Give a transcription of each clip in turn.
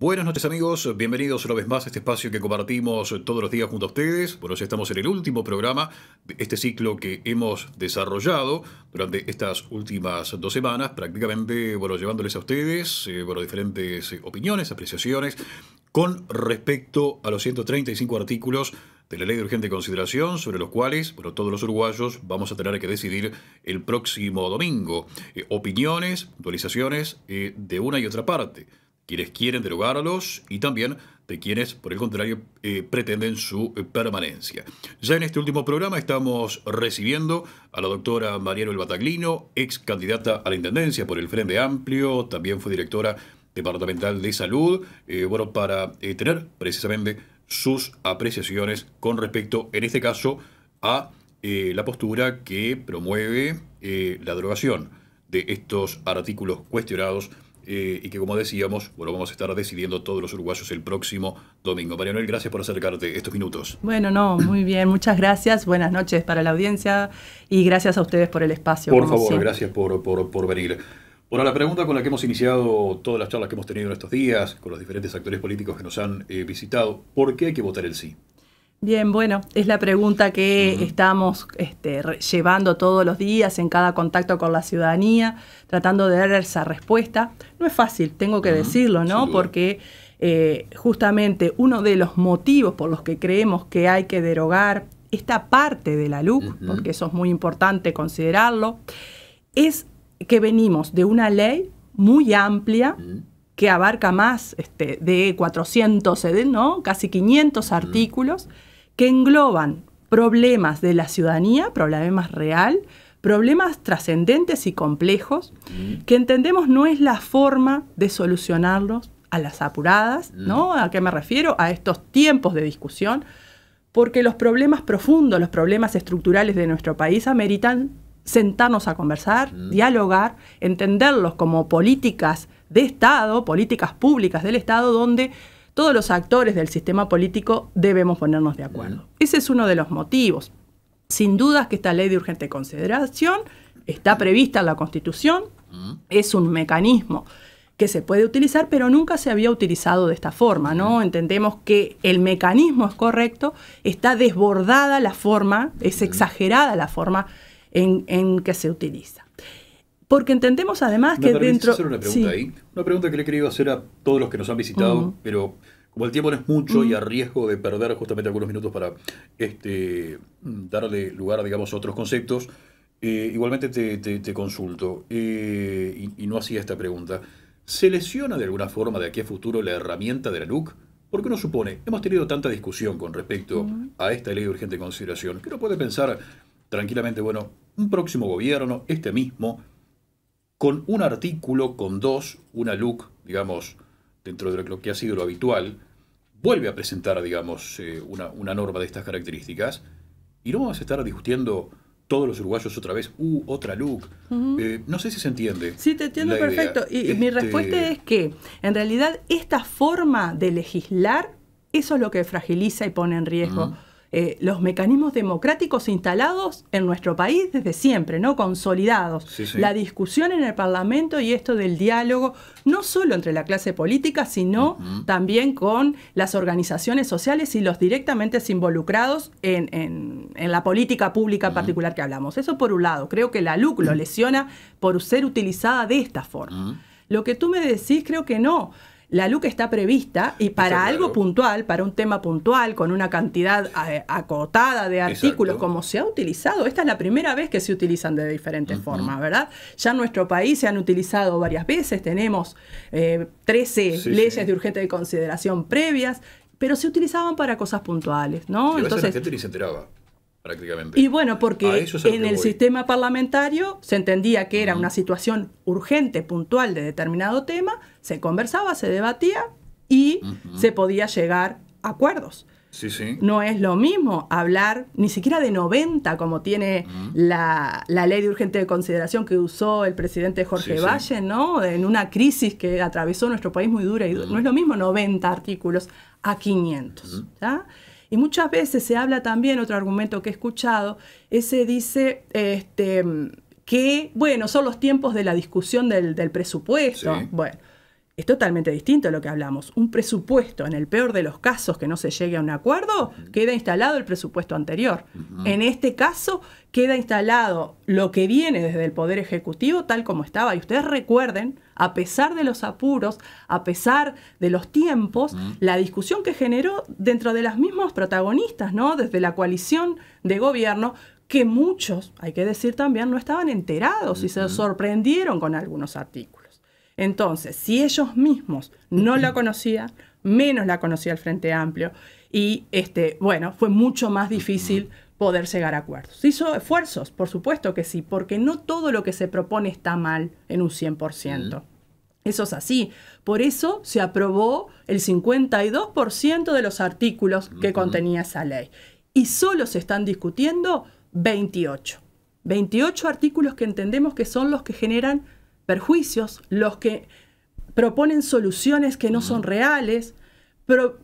Buenas noches amigos, bienvenidos una vez más a este espacio que compartimos todos los días junto a ustedes. Bueno, ya estamos en el último programa de este ciclo que hemos desarrollado durante estas últimas dos semanas, prácticamente, bueno, llevándoles a ustedes, eh, bueno, diferentes opiniones, apreciaciones con respecto a los 135 artículos de la ley de urgente consideración, sobre los cuales, bueno, todos los uruguayos vamos a tener que decidir el próximo domingo. Eh, opiniones, actualizaciones eh, de una y otra parte quienes quieren derogarlos y también de quienes, por el contrario, eh, pretenden su eh, permanencia. Ya en este último programa estamos recibiendo a la doctora Mariano El Bataglino, ex candidata a la Intendencia por el Frente Amplio, también fue directora departamental de salud, eh, bueno, para tener precisamente sus apreciaciones con respecto, en este caso, a la postura que promueve la derogación de estos artículos cuestionados eh, y que como decíamos, bueno, vamos a estar decidiendo todos los uruguayos el próximo domingo. María Noel, gracias por acercarte estos minutos. Bueno, no, muy bien, muchas gracias, buenas noches para la audiencia y gracias a ustedes por el espacio. Por favor, gracias por, por, por venir. Bueno, la pregunta con la que hemos iniciado todas las charlas que hemos tenido en estos días, con los diferentes actores políticos que nos han eh, visitado, ¿por qué hay que votar el sí? Bien, bueno, es la pregunta que estamos este, llevando todos los días en cada contacto con la ciudadanía, tratando de dar esa respuesta. No es fácil, tengo que decirlo, ¿no? Porque eh, justamente uno de los motivos por los que creemos que hay que derogar esta parte de la LUC, porque eso es muy importante considerarlo, es que venimos de una ley muy amplia que abarca más este, de 400, ¿no? casi 500 artículos que engloban problemas de la ciudadanía, problemas real, problemas trascendentes y complejos, mm. que entendemos no es la forma de solucionarlos a las apuradas, mm. ¿no? ¿A qué me refiero? A estos tiempos de discusión, porque los problemas profundos, los problemas estructurales de nuestro país ameritan sentarnos a conversar, mm. dialogar, entenderlos como políticas de Estado, políticas públicas del Estado, donde todos los actores del sistema político debemos ponernos de acuerdo. Ese es uno de los motivos. Sin dudas que esta ley de urgente consideración está prevista en la Constitución, es un mecanismo que se puede utilizar, pero nunca se había utilizado de esta forma, ¿no? Entendemos que el mecanismo es correcto, está desbordada la forma, es exagerada la forma en que se utiliza. Porque entendemos además que dentro. hacer una pregunta ahí? Una pregunta que le he querido hacer a todos los que nos han visitado, mm. pero como el tiempo no es mucho y mm. a riesgo de perder justamente algunos minutos para este, darle lugar a otros conceptos, eh, igualmente te, consulto, eh, y, no hacía esta pregunta. ¿Se lesiona de alguna forma de aquí a futuro la herramienta de la NUC? Porque uno supone, hemos tenido tanta discusión con respecto mm. a esta ley de urgente consideración, que uno puede pensar tranquilamente, bueno, un próximo gobierno, este mismo, con un artículo, con dos, una look, digamos, dentro de lo que ha sido lo habitual, vuelve a presentar, digamos, eh, una, norma de estas características, y no vamos a estar discutiendo todos los uruguayos otra vez, uh, otra look. Eh, no sé si se entiende. Sí, te entiendo perfecto. Y mi este respuesta es que, en realidad, esta forma de legislar, eso es lo que fragiliza y pone en riesgo. Eh, los mecanismos democráticos instalados en nuestro país desde siempre, ¿no? Consolidados. La discusión en el Parlamento y esto del diálogo, no solo entre la clase política, sino también con las organizaciones sociales y los directamente involucrados en, la política pública en particular que hablamos. Eso por un lado. Creo que la LUC lo lesiona por ser utilizada de esta forma. Lo que tú me decís, creo que no la LUC está prevista y para algo puntual, para un tema puntual, con una cantidad eh, acotada de artículos, como se ha utilizado. Esta es la primera vez que se utilizan de diferentes forma, formas, ¿verdad? Ya en nuestro país se han utilizado varias veces, tenemos 13 eh, leyes de urgente de consideración previas, pero se utilizaban para cosas puntuales, ¿no? Entonces, y bueno, porque en el sistema parlamentario se entendía que era una situación urgente, puntual de determinado tema, se conversaba, se debatía y se podía llegar a acuerdos. No es lo mismo hablar ni siquiera de 90, como tiene la, ley de urgente de consideración que usó el presidente Jorge Valle, ¿no? En una crisis que atravesó nuestro país muy dura. Y No es lo mismo 90 artículos a 500. Y muchas veces se habla también, otro argumento que he escuchado, ese dice este, que, bueno, son los tiempos de la discusión del, presupuesto. Bueno, es totalmente distinto lo que hablamos. Un presupuesto, en el peor de los casos que no se llegue a un acuerdo, queda instalado el presupuesto anterior. En este caso, queda instalado lo que viene desde el Poder Ejecutivo tal como estaba. Y ustedes recuerden a pesar de los apuros, a pesar de los tiempos, mm. la discusión que generó dentro de las mismas protagonistas, ¿no? Desde la coalición de gobierno, que muchos, hay que decir también, no estaban enterados y se sorprendieron con algunos artículos. Entonces, si ellos mismos no la conocían, menos la conocía el Frente Amplio, y este, bueno, fue mucho más difícil poder llegar a acuerdos. Hizo esfuerzos, por supuesto que sí, porque no todo lo que se propone está mal en un 100%. Mm. Eso es así. Por eso se aprobó el 52% de los artículos que contenía esa ley. Y solo se están discutiendo 28. 28 artículos que entendemos que son los que generan perjuicios, los que proponen soluciones que no son reales, pero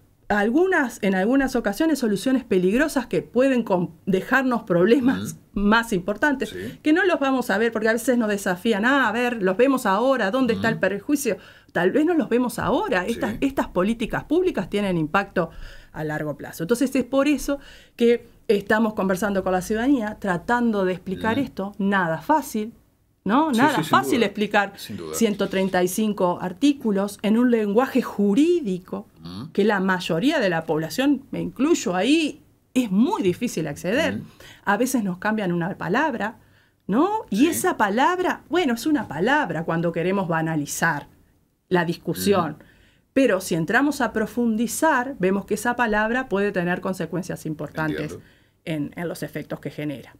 en algunas ocasiones soluciones peligrosas que pueden dejarnos problemas más importantes, que no los vamos a ver porque a veces nos desafían, ah, a ver, los vemos ahora, ¿dónde está el perjuicio? Tal vez no los vemos ahora, estas, políticas públicas tienen impacto a largo plazo. Entonces es por eso que estamos conversando con la ciudadanía, tratando de explicar esto, nada fácil, ¿no? Nada, fácil explicar 135 artículos en un lenguaje jurídico que la mayoría de la población, me incluyo ahí, es muy difícil acceder. A veces nos cambian una palabra, ¿no? Y esa palabra, bueno, es una palabra cuando queremos banalizar la discusión. Pero si entramos a profundizar, vemos que esa palabra puede tener consecuencias importantes en, los efectos que genera.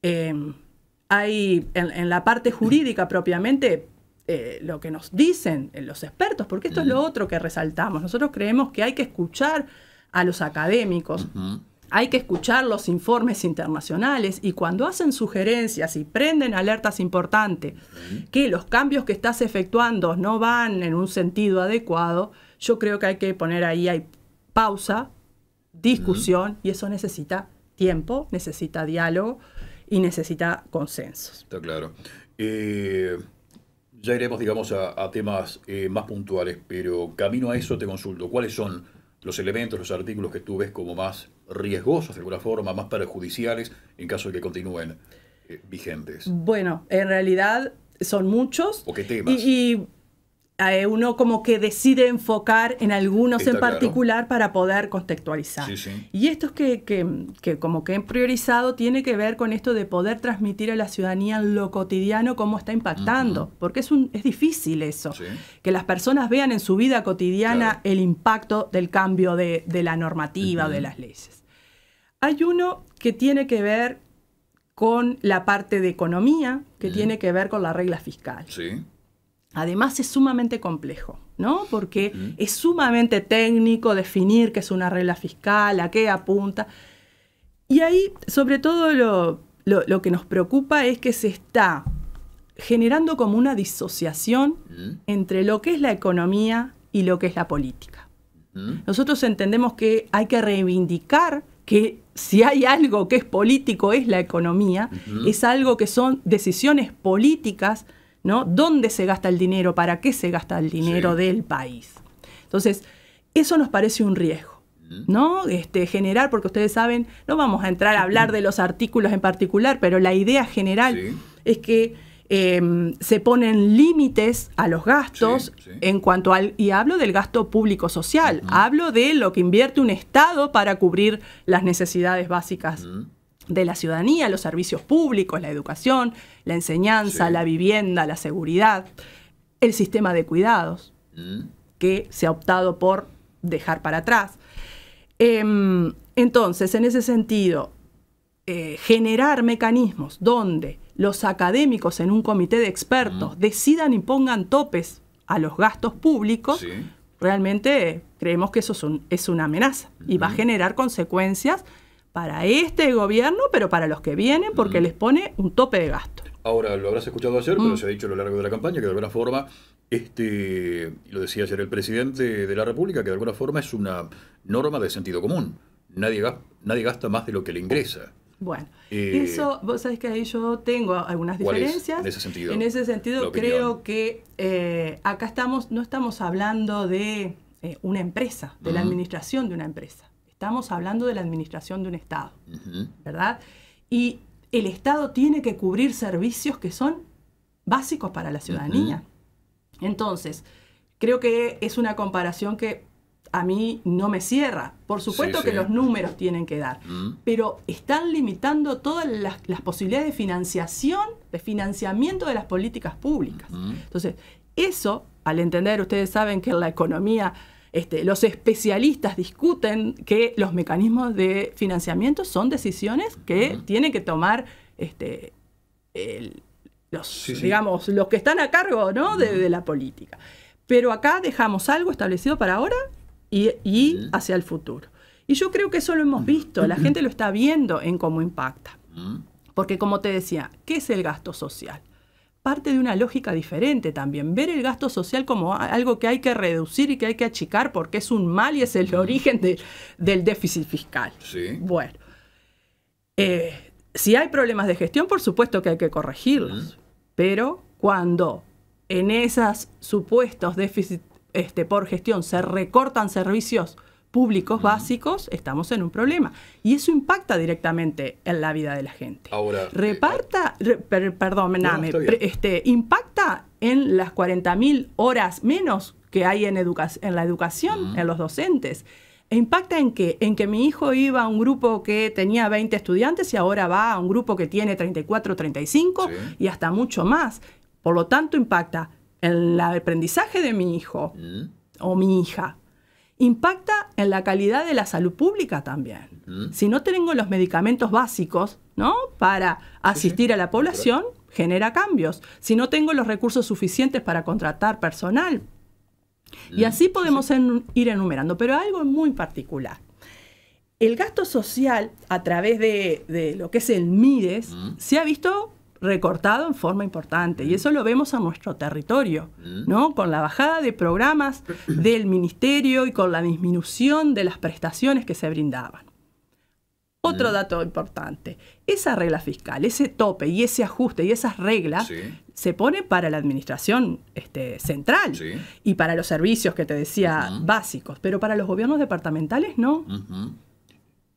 Em, hay, en, la parte jurídica propiamente, eh, lo que nos dicen eh, los expertos, porque esto es lo otro que resaltamos. Nosotros creemos que hay que escuchar a los académicos. Hay que escuchar los informes internacionales y cuando hacen sugerencias y prenden alertas importantes que los cambios que estás efectuando no van en un sentido adecuado, yo creo que hay que poner ahí hay pausa, discusión y eso necesita tiempo, necesita diálogo y necesita consensos. Está claro. Eh, ya iremos, digamos, a, temas eh, más puntuales, pero camino a eso te consulto, ¿cuáles son los elementos, los artículos que tú ves como más riesgosos de alguna forma, más perjudiciales en caso de que continúen eh, vigentes? Bueno, en realidad son muchos. ¿O qué temas? Eh, uno como que decide enfocar en algunos en particular para poder contextualizar. Y esto es que, como que he priorizado tiene que ver con esto de poder transmitir a la ciudadanía lo cotidiano cómo está impactando, porque es, un, es difícil eso, que las personas vean en su vida cotidiana el impacto del cambio de, la normativa o de las leyes. Hay uno que tiene que ver con la parte de economía, que tiene que ver con la regla fiscal. Sí Además es sumamente complejo, ¿no? Porque es sumamente técnico definir qué es una regla fiscal, a qué apunta. Y ahí, sobre todo, lo, que nos preocupa es que se está generando como una disociación entre lo que es la economía y lo que es la política. Nosotros entendemos que hay que reivindicar que si hay algo que es político es la economía, es algo que son decisiones políticas ¿no? ¿Dónde se gasta el dinero? ¿Para qué se gasta el dinero del país? Entonces, eso nos parece un riesgo. ¿no? Este, generar, porque ustedes saben, no vamos a entrar a hablar de los artículos en particular, pero la idea general es que em, se ponen límites a los gastos en cuanto al, y hablo del gasto público social, hablo de lo que invierte un Estado para cubrir las necesidades básicas de la ciudadanía, los servicios públicos, la educación, la enseñanza, la vivienda, la seguridad, el sistema de cuidados, mm. que se ha optado por dejar para atrás. Em, entonces, en ese sentido, eh, generar mecanismos donde los académicos en un comité de expertos mm. decidan y pongan topes a los gastos públicos, realmente eh, creemos que eso es, una amenaza y va a mm. generar consecuencias para este gobierno, pero para los que vienen, porque les pone un tope de gasto. Ahora, lo habrás escuchado ayer, pero mm. se ha dicho a lo largo de la campaña que de alguna forma, este, lo decía ayer el presidente de la República, que de alguna forma es una norma de sentido común. Nadie, nadie gasta más de lo que le ingresa. Bueno, y eh, eso, vos sabés que ahí yo tengo algunas diferencias. en ese sentido. creo que eh, acá estamos, no estamos hablando de eh, una empresa, de la administración de una empresa. Estamos hablando de la administración de un Estado, ¿verdad? Y el Estado tiene que cubrir servicios que son básicos para la ciudadanía. Entonces, creo que es una comparación que a mí no me cierra. Por supuesto que los números tienen que dar, pero están limitando todas las, posibilidades de financiación, de financiamiento de las políticas públicas. Entonces, eso, al entender, ustedes saben que la economía este, los especialistas discuten que los mecanismos de financiamiento son decisiones que tienen que tomar este, los, digamos, los que están a cargo de, la política. Pero acá dejamos algo establecido para ahora y, y hacia el futuro. Y yo creo que eso lo hemos visto, la gente lo está viendo en cómo impacta. Porque como te decía, ¿qué es el gasto social? parte de una lógica diferente también, ver el gasto social como algo que hay que reducir y que hay que achicar porque es un mal y es el origen del déficit fiscal. Bueno, eh, si hay problemas de gestión, por supuesto que hay que corregirlos, pero cuando en esos supuestos déficits este, por gestión se recortan servicios públicos básicos, estamos en un problema. Y eso impacta directamente en la vida de la gente. Eh, Reparta, perdón, este, impacta en las 40.000 horas menos que hay en, educación en la educación, en los docentes. E impacta en que, en que mi hijo iba a un grupo que tenía 20 estudiantes y ahora va a un grupo que tiene 34, 35 y hasta mucho más. Por lo tanto, impacta en el aprendizaje de mi hijo o mi hija, impacta en la calidad de la salud pública también. Si no tengo los medicamentos básicos, ¿no? Para asistir a la población, genera cambios. Si no tengo los recursos suficientes para contratar personal. Y mm, así podemos ir enumerando, pero algo muy particular. El gasto social, a través de, lo que es el MIDES, mm. se ha visto recortado en forma importante. Y mm. eso lo vemos a nuestro territorio, mm. ¿no? Con la bajada de programas del ministerio y con la disminución de las prestaciones que se brindaban. Otro mm. dato importante, esa regla fiscal, ese tope y ese ajuste y esas reglas se pone para la administración este, central y para los servicios que te decía básicos, pero para los gobiernos departamentales no.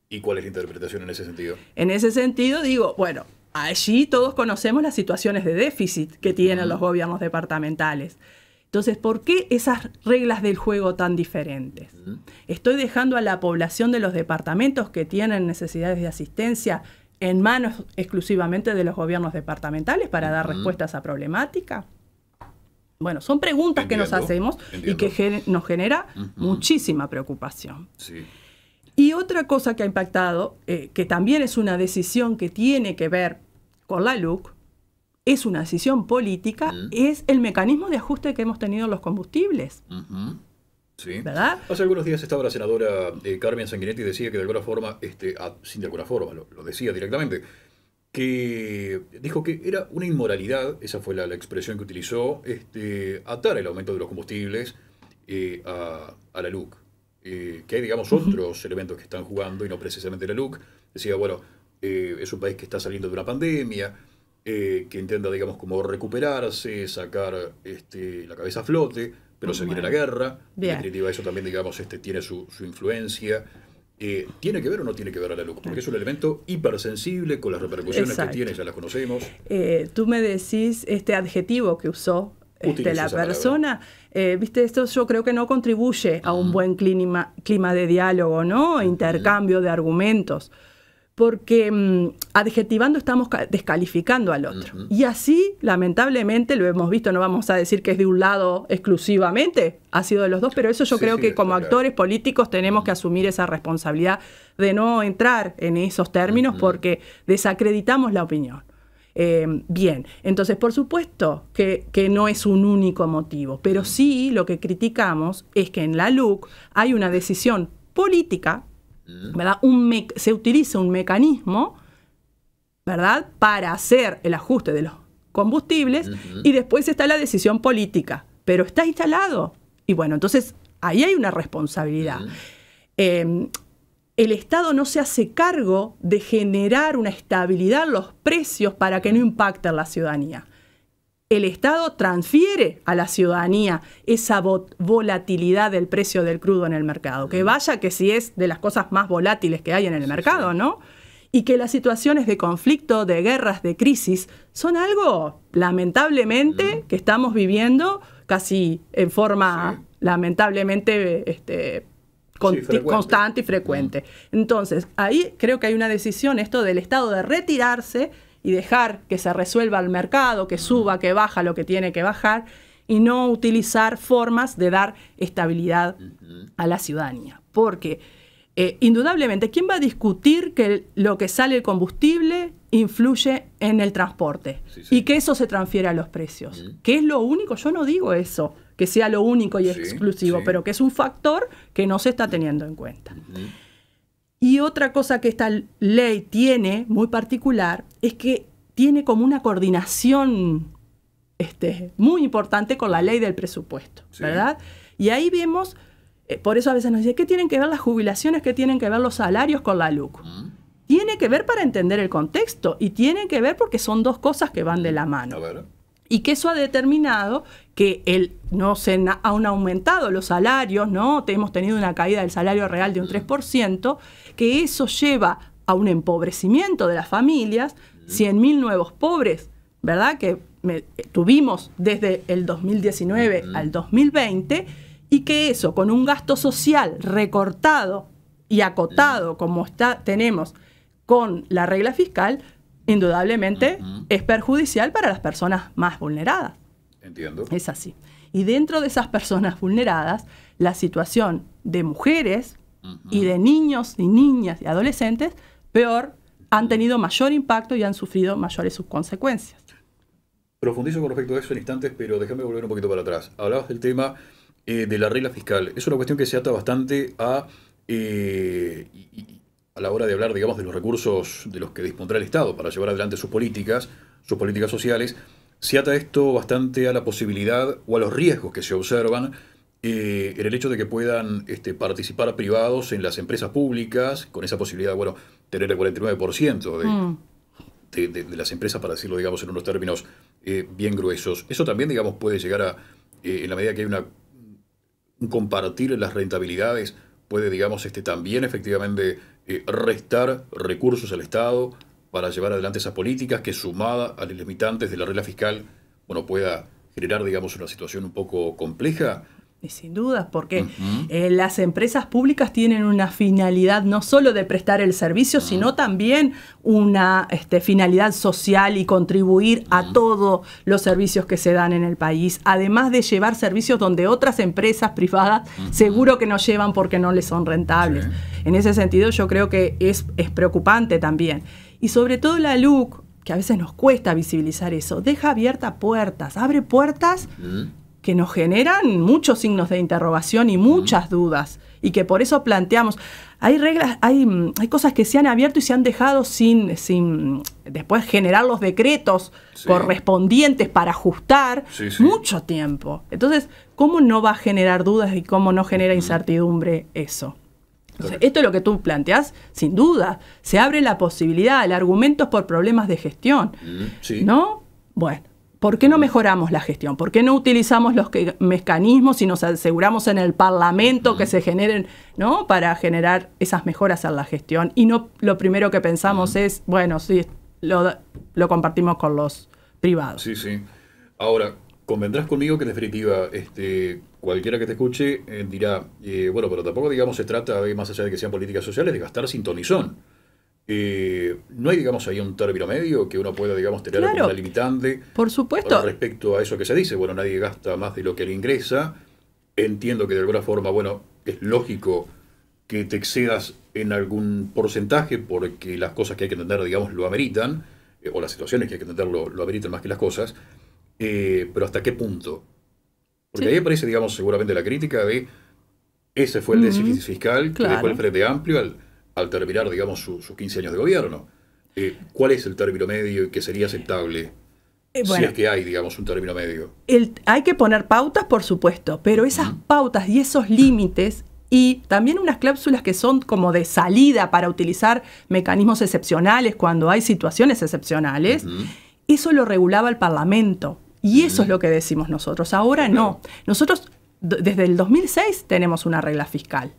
¿Y cuál es la interpretación en ese sentido? En ese sentido digo, bueno, Allí todos conocemos las situaciones de déficit que tienen los gobiernos departamentales. Entonces, ¿por qué esas reglas del juego tan diferentes? Estoy dejando a la población de los departamentos que tienen necesidades de asistencia en manos exclusivamente de los gobiernos departamentales para dar respuestas a problemática? Bueno, son preguntas que nos hacemos y que nos genera muchísima preocupación. Y otra cosa que ha impactado, eh, que también es una decisión que tiene que ver con la LUC, es una decisión política, es el mecanismo de ajuste que hemos tenido en los combustibles. ¿Verdad? Hace algunos días estaba la senadora eh, Carmen Sanguinetti y decía que de alguna forma, este, ah, sin de alguna forma, lo, decía directamente, que dijo que era una inmoralidad, esa fue la, expresión que utilizó, este, atar el aumento de los combustibles eh, a, la LUC. Eh, que hay, digamos, otros elementos que están jugando y no precisamente la LUC. Decía, bueno, eh, es un país que está saliendo de una pandemia, eh, que intenta, digamos, como recuperarse, sacar este, la cabeza a flote, pero se viene la guerra. En definitiva, eso también, digamos, este, tiene su, influencia. Eh, ¿Tiene que ver o no tiene que ver a la luz? Porque es un elemento hipersensible con las repercusiones que tiene, ya las conocemos. tú me decís este adjetivo que usó este, la persona. Viste, esto yo creo que no contribuye a un mm. buen clima, de diálogo, ¿no? Intercambio de argumentos porque mm, adjetivando estamos descalificando al otro. Y así, lamentablemente, lo hemos visto, no vamos a decir que es de un lado exclusivamente, ha sido de los dos, pero eso yo creo que como actores políticos tenemos que asumir esa responsabilidad de no entrar en esos términos porque desacreditamos la opinión. Em, bien, entonces por supuesto que, que, no es un único motivo, pero sí lo que criticamos es que en la LUC hay una decisión política ¿verdad? se utiliza un mecanismo, Para hacer el ajuste de los combustibles y después está la decisión política, pero está instalado. Y bueno, entonces ahí hay una responsabilidad. Em, el Estado no se hace cargo de generar una estabilidad en los precios para que no impacte a la ciudadanía el Estado transfiere a la ciudadanía esa volatilidad del precio del crudo en el mercado. Que vaya que si es de las cosas más volátiles que hay en el mercado, ¿no? Y que las situaciones de conflicto, de guerras, de crisis, son algo lamentablemente que estamos viviendo casi en forma lamentablemente este, constante y frecuente. Entonces, ahí creo que hay una decisión, esto del Estado de retirarse y dejar que se resuelva el mercado, que suba, que baja lo que tiene que bajar y no utilizar formas de dar estabilidad a la ciudadanía. Porque eh, indudablemente, ¿quién va a discutir que lo que sale el combustible influye en el transporte y que eso se transfiere a los precios? Que es lo único, yo no digo eso, que sea lo único y exclusivo, pero que es un factor que no se está teniendo en cuenta. Y otra cosa que esta ley tiene muy particular es que tiene como una coordinación este, muy importante con la ley del presupuesto, ¿verdad? Y ahí vemos, eh, por eso a veces nos dicen, ¿qué tienen que ver las jubilaciones, qué tienen que ver los salarios con la LUC? Mm. Tiene que ver para entender el contexto y tiene que ver porque son dos cosas que van de la mano. Y que eso ha determinado que el, no se han aumentado los salarios, ¿no? Hemos tenido una caída del salario real de un 3%, mm. que eso lleva a un empobrecimiento de las familias, 100.000 nuevos pobres, ¿verdad? Que tuvimos desde el 2019 al 2020 y que eso, con un gasto social recortado y acotado como está, tenemos con la regla fiscal, indudablemente es perjudicial para las personas más vulneradas. Entiendo. Es así. Y dentro de esas personas vulneradas, la situación de mujeres y de niños y niñas y adolescentes, peor han tenido mayor impacto y han sufrido mayores sus consecuencias. Profundizo con respecto a eso en instantes, pero déjame volver un poquito para atrás. Hablabas del tema eh, de la regla fiscal. Es una cuestión que se ata bastante a, eh, a la hora de hablar, digamos, de los recursos de los que dispondrá el Estado para llevar adelante sus políticas, sus políticas sociales. Se ata esto bastante a la posibilidad o a los riesgos que se observan eh, en el hecho de que puedan este, participar privados en las empresas públicas, con esa posibilidad, bueno, tener el 49% mm. de, las empresas, para decirlo, digamos, en unos términos eh, bien gruesos. Eso también, digamos, puede llegar a, eh, en la medida que hay una, un compartir las rentabilidades, puede, digamos, este, también efectivamente eh, restar recursos al Estado para llevar adelante esas políticas que sumada a los limitantes de la regla fiscal, bueno, pueda generar, digamos, una situación un poco compleja. Y sin dudas, porque eh, las empresas públicas tienen una finalidad no solo de prestar el servicio, ah. sino también una este, finalidad social y contribuir a todos los servicios que se dan en el país, además de llevar servicios donde otras empresas privadas seguro que no llevan porque no les son rentables. En ese sentido yo creo que es, es preocupante también. Y sobre todo la LUC, que a veces nos cuesta visibilizar eso, deja abiertas puertas, abre puertas que nos generan muchos signos de interrogación y muchas dudas y que por eso planteamos, hay reglas, hay, mm, hay cosas que se han abierto y se han dejado sin, sin después generar los decretos correspondientes para ajustar mucho tiempo. Entonces, ¿cómo no va a generar dudas y cómo no genera incertidumbre eso? esto es lo que tú planteas, sin duda. Se abre la posibilidad, el argumento es por problemas de gestión. ¿No? Bueno. ¿Por qué no mejoramos la gestión? ¿Por qué no utilizamos los mecanismos y nos aseguramos en el Parlamento que se generen, ¿no? Para generar esas mejoras en la gestión. Y no lo primero que pensamos es, bueno, sí, lo, compartimos con los privados. Sí, sí. Ahora, convendrás conmigo que en definitiva, este, cualquiera que te escuche eh, dirá, eh, bueno, pero tampoco digamos se trata, más allá de que sean políticas sociales, de gastar sin eh, no hay, digamos, ahí un término medio que uno pueda, digamos, tener una limitante. Por supuesto. Respecto a eso que se dice, bueno, nadie gasta más de lo que le ingresa. Entiendo que de alguna forma, bueno, es lógico que te excedas en algún porcentaje porque las cosas que hay que entender, digamos, lo ameritan, eh, o las situaciones que hay que entender lo, ameritan más que las cosas, eh, pero ¿hasta qué punto? Porque ahí aparece, digamos, seguramente la crítica de ese fue el déficit fiscal que dejó el Frente Amplio al terminar, digamos, sus 15 años de gobierno. Eh, ¿Cuál es el término medio y que sería aceptable? Eh, si es que hay, digamos, un término medio. hay que poner pautas, por supuesto, pero esas pautas y esos límites y también unas cláusulas que son como de salida para utilizar mecanismos excepcionales cuando hay situaciones excepcionales, eso lo regulaba el Parlamento. Y eso es lo que decimos nosotros. Ahora no. Nosotros desde el 2006 tenemos una regla fiscal.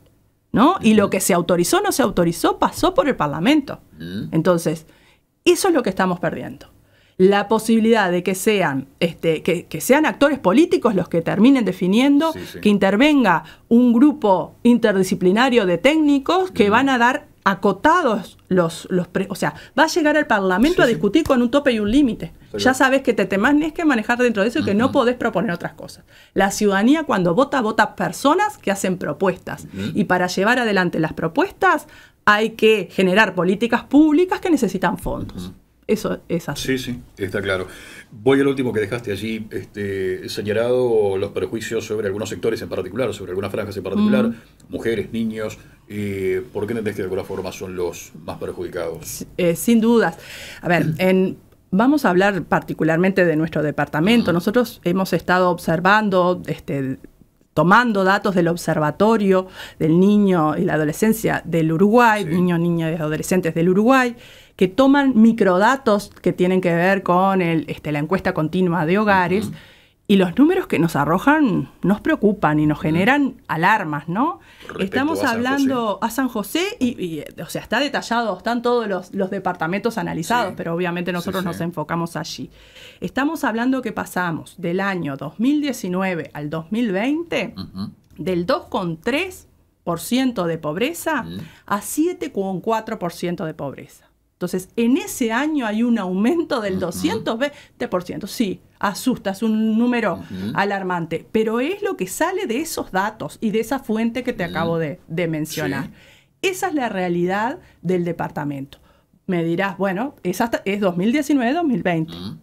¿no? Y lo que se autorizó no se autorizó pasó por el Parlamento. Mm. Entonces, eso es lo que estamos perdiendo. La posibilidad de que sean, este, que, que sean actores políticos los que terminen definiendo, que intervenga un grupo interdisciplinario de técnicos que van a dar acotados los, los o sea, va a llegar al Parlamento a discutir con un tope y un límite. Ya sabes que te es que manejar dentro de eso y que no podés proponer otras cosas. La ciudadanía cuando vota, vota personas que hacen propuestas. Y para llevar adelante las propuestas hay que generar políticas públicas que necesitan fondos. Eso es así. Sí, sí, está claro. Voy al último que dejaste allí, este, señalado los perjuicios sobre algunos sectores en particular, sobre algunas franjas en particular, mujeres, niños, ¿Y eh, ¿Por qué entendés que de alguna forma son los más perjudicados? Eh, sin dudas. A ver, vamos a hablar particularmente de nuestro departamento. Nosotros hemos estado observando este, tomando datos del Observatorio del Niño y la Adolescencia del Uruguay, niño niños, niñas y adolescentes del Uruguay, que toman microdatos que tienen que ver con este, la encuesta continua de hogares. Y los números que nos arrojan nos preocupan y nos mm. generan alarmas, ¿no? Estamos hablando a San José y, o sea, está detallado, están todos los, departamentos analizados, pero obviamente nosotros nos enfocamos allí. Estamos hablando que pasamos del año 2019 al 2020 del 2,3% de pobreza a 7,4% de pobreza. Entonces, en ese año hay un aumento del 220%. Sí, asusta, es un número alarmante, pero es lo que sale de esos datos y de esa fuente que te acabo de, mencionar. Esa es la realidad del departamento. Me dirás, bueno, es, 2019-2020.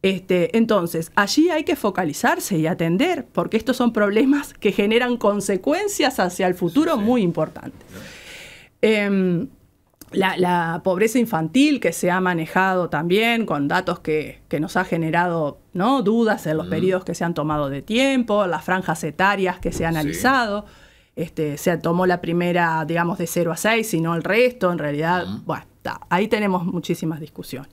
Este, entonces, allí hay que focalizarse y atender, porque estos son problemas que generan consecuencias hacia el futuro muy importantes. Em, la, pobreza infantil que se ha manejado también con datos que, nos ha generado dudas en los periodos que se han tomado de tiempo, las franjas etarias que se han analizado. Este, se tomó la primera, digamos, de 0 a 6 sino el resto. En realidad, bueno, ahí tenemos muchísimas discusiones.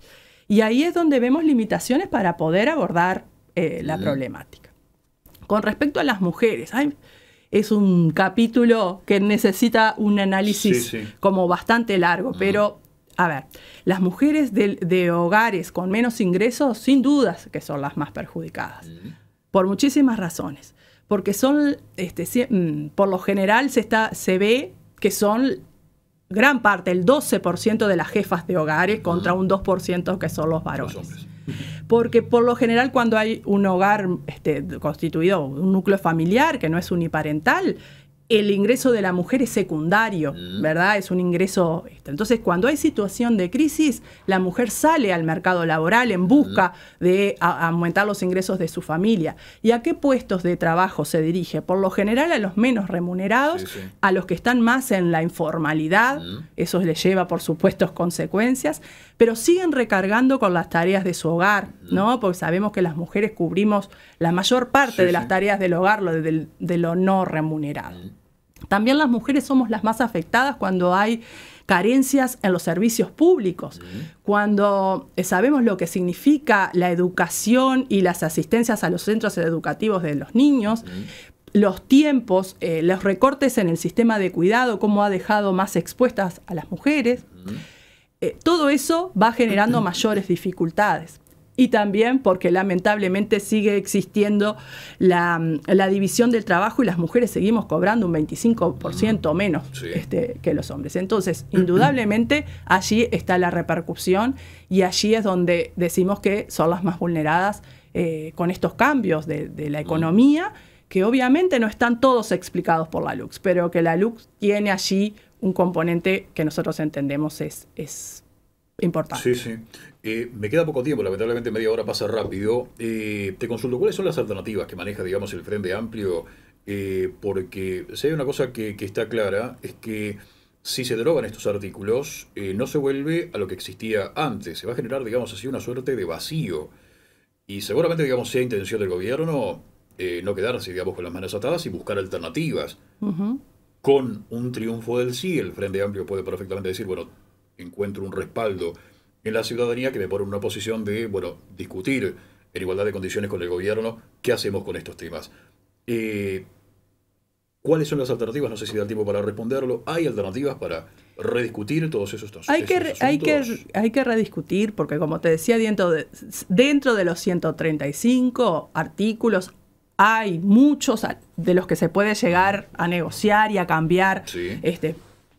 Y ahí es donde vemos limitaciones para poder abordar eh, la problemática. Con respecto a las mujeres, es un capítulo que necesita un análisis como bastante largo, pero a ver, las mujeres de, hogares con menos ingresos, sin dudas que son las más perjudicadas, por muchísimas razones, porque son, este, mm, por lo general se, está, se ve que son gran parte, el 12% de las jefas de hogares contra un 2% que son los varones. Porque por lo general cuando hay un hogar este, constituido, un núcleo familiar que no es uniparental, el ingreso de la mujer es secundario, mm. ¿verdad? Es un ingreso. Entonces, cuando hay situación de crisis, la mujer sale al mercado laboral en busca mm. de aumentar los ingresos de su familia. ¿Y a qué puestos de trabajo se dirige? Por lo general a los menos remunerados, a los que están más en la informalidad, mm. eso les lleva, por supuesto, consecuencias, pero siguen recargando con las tareas de su hogar, ¿no? Porque sabemos que las mujeres cubrimos la mayor parte de las tareas del hogar, lo de lo no remunerado. También las mujeres somos las más afectadas cuando hay carencias en los servicios públicos, cuando eh, sabemos lo que significa la educación y las asistencias a los centros educativos de los niños, los tiempos, eh, los recortes en el sistema de cuidado, cómo ha dejado más expuestas a las mujeres, eh, todo eso va generando mayores dificultades y también porque lamentablemente sigue existiendo la, mm, la, división del trabajo y las mujeres seguimos cobrando un 25% ah, menos este, que los hombres. Entonces, indudablemente allí está la repercusión y allí es donde decimos que son las más vulneradas eh, con estos cambios de, la mm. economía, que obviamente no están todos explicados por la Lux, pero que la Lux tiene allí un componente que nosotros entendemos es importante. Sí, sí. Eh, me queda poco tiempo, lamentablemente media hora pasa rápido. Eh, te consulto, ¿cuáles son las alternativas que maneja, digamos, el Frente Amplio? Eh, porque si hay una cosa que, está clara, es que si se drogan estos artículos, no se vuelve a lo que existía antes. Se va a generar, digamos así, una suerte de vacío. Y seguramente, digamos, sea intención del gobierno no quedarse, digamos, con las manos atadas y buscar alternativas. Con un triunfo del sí, el Frente Amplio puede perfectamente decir, bueno, encuentro un respaldo en la ciudadanía que me pone en una posición de, bueno, discutir en igualdad de condiciones con el gobierno qué hacemos con estos temas. Eh, ¿Cuáles son las alternativas? No sé si da tiempo para responderlo. ¿Hay alternativas para rediscutir todos esos, esos hay que, Hay que, hay que rediscutir, porque como te decía, dentro de, dentro de los 135 artículos hay muchos de los que se puede llegar a negociar y a cambiar. Este,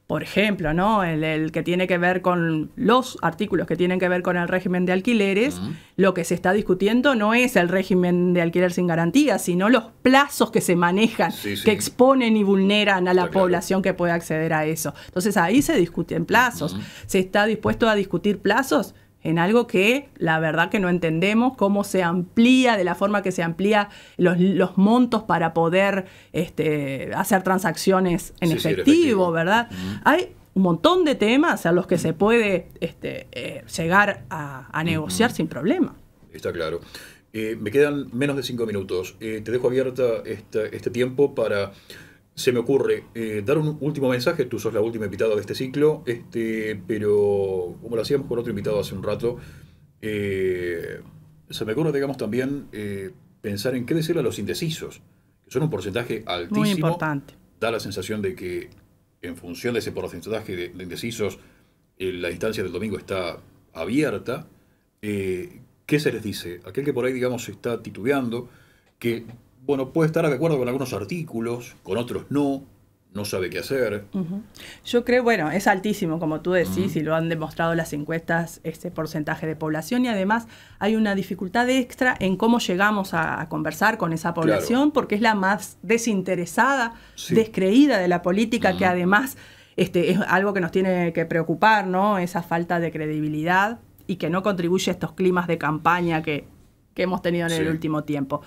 por ejemplo, El, que tiene que ver con los artículos que tienen que ver con el régimen de alquileres, lo que se está discutiendo no es el régimen de alquiler sin garantía, sino los plazos que se manejan, que exponen y vulneran a la población que puede acceder a eso. Entonces ahí se discuten plazos. ¿Se está dispuesto a discutir plazos? en algo que la verdad que no entendemos, cómo se amplía, de la forma que se amplía los, montos para poder este, hacer transacciones en efectivo, ¿verdad? Hay un montón de temas a los que se puede este, eh, llegar a, negociar sin problema. Está claro. Eh, me quedan menos de cinco minutos. Eh, te dejo abierta este tiempo para se me ocurre eh, dar un último mensaje, tú sos la última invitada de este ciclo, este, pero como lo hacíamos con otro invitado hace un rato, eh, se me ocurre, digamos, también eh, pensar en qué decirle a los indecisos, que son un porcentaje altísimo. Muy importante. Da la sensación de que en función de ese porcentaje de, de indecisos, la instancia del domingo está abierta. ¿Qué se les dice? Aquel que por ahí, digamos, está titubeando, que bueno, puede estar de acuerdo con algunos artículos, con otros no, no sabe qué hacer. Yo creo, bueno, es altísimo, como tú decís, y lo han demostrado las encuestas, este porcentaje de población, y además hay una dificultad extra en cómo llegamos a, conversar con esa población, porque es la más desinteresada, descreída de la política, que además este, es algo que nos tiene que preocupar, ¿no? Esa falta de credibilidad y que no contribuye a estos climas de campaña que, hemos tenido en el último tiempo.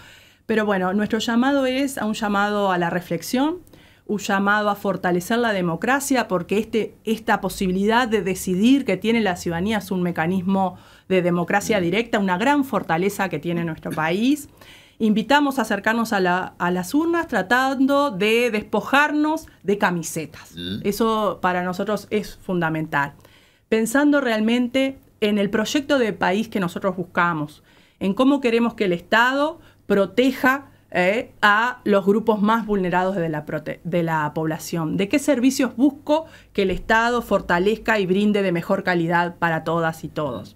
Pero bueno, nuestro llamado es a un llamado a la reflexión, un llamado a fortalecer la democracia, porque este, esta posibilidad de decidir que tiene la ciudadanía es un mecanismo de democracia directa, una gran fortaleza que tiene nuestro país. Invitamos a acercarnos a, a las urnas tratando de despojarnos de camisetas. Mm. Eso para nosotros es fundamental. Pensando realmente en el proyecto de país que nosotros buscamos, en cómo queremos que el Estado proteja eh, a los grupos más vulnerados de la, población. ¿De qué servicios busco que el Estado fortalezca y brinde de mejor calidad para todas y todos?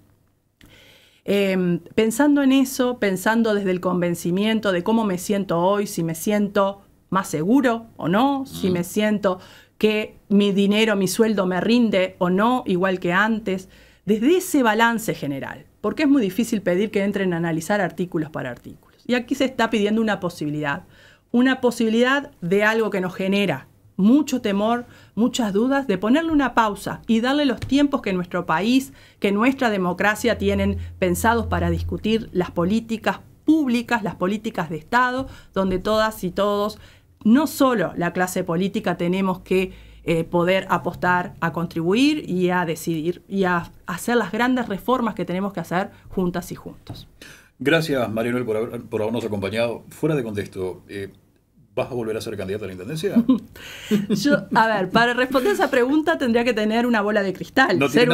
Em, pensando en eso, pensando desde el convencimiento de cómo me siento hoy, si me siento más seguro o no, si me siento que mi dinero, mi sueldo me rinde o no, igual que antes, desde ese balance general, porque es muy difícil pedir que entren a analizar artículos para artículos. Y aquí se está pidiendo una posibilidad, una posibilidad de algo que nos genera mucho temor, muchas dudas, de ponerle una pausa y darle los tiempos que nuestro país, que nuestra democracia tienen pensados para discutir las políticas públicas, las políticas de Estado, donde todas y todos, no solo la clase política, tenemos que eh, poder apostar a contribuir y a decidir y a hacer las grandes reformas que tenemos que hacer juntas y juntos. Gracias, Mariano, por, por habernos acompañado. Fuera de contexto, eh, ¿vas a volver a ser candidata a la intendencia? a ver, para responder esa pregunta tendría que tener una bola de cristal, ser,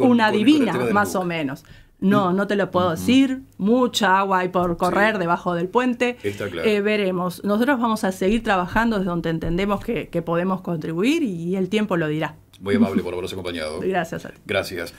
una divina, más o menos. No, mm. no te lo puedo mm-hmm. decir. Mucha agua hay por correr debajo del puente. Está claro. Eh, veremos. Nosotros vamos a seguir trabajando desde donde entendemos que, que podemos contribuir y el tiempo lo dirá. Muy amable por habernos acompañado. Gracias. A Gracias.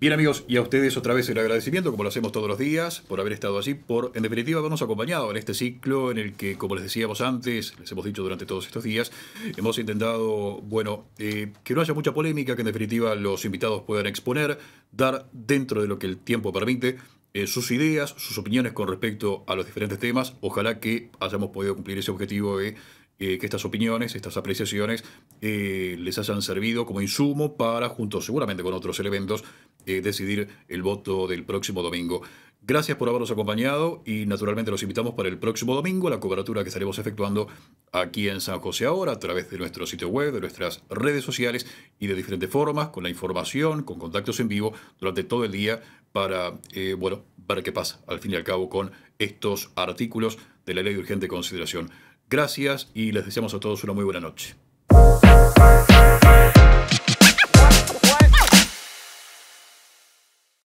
Bien amigos, y a ustedes otra vez el agradecimiento, como lo hacemos todos los días, por haber estado así por en definitiva habernos acompañado en este ciclo en el que, como les decíamos antes, les hemos dicho durante todos estos días, hemos intentado, bueno, eh, que no haya mucha polémica, que en definitiva los invitados puedan exponer, dar dentro de lo que el tiempo permite eh, sus ideas, sus opiniones con respecto a los diferentes temas. Ojalá que hayamos podido cumplir ese objetivo de eh, que estas opiniones, estas apreciaciones eh, les hayan servido como insumo para, junto seguramente con otros elementos, eh, decidir el voto del próximo domingo. Gracias por habernos acompañado y naturalmente los invitamos para el próximo domingo, la cobertura que estaremos efectuando aquí en San José ahora a través de nuestro sitio web, de nuestras redes sociales y de diferentes formas, con la información, con contactos en vivo durante todo el día para, bueno, ver qué pasa al fin y al cabo con estos artículos de la ley de urgente consideración. Gracias y les deseamos a todos una muy buena noche.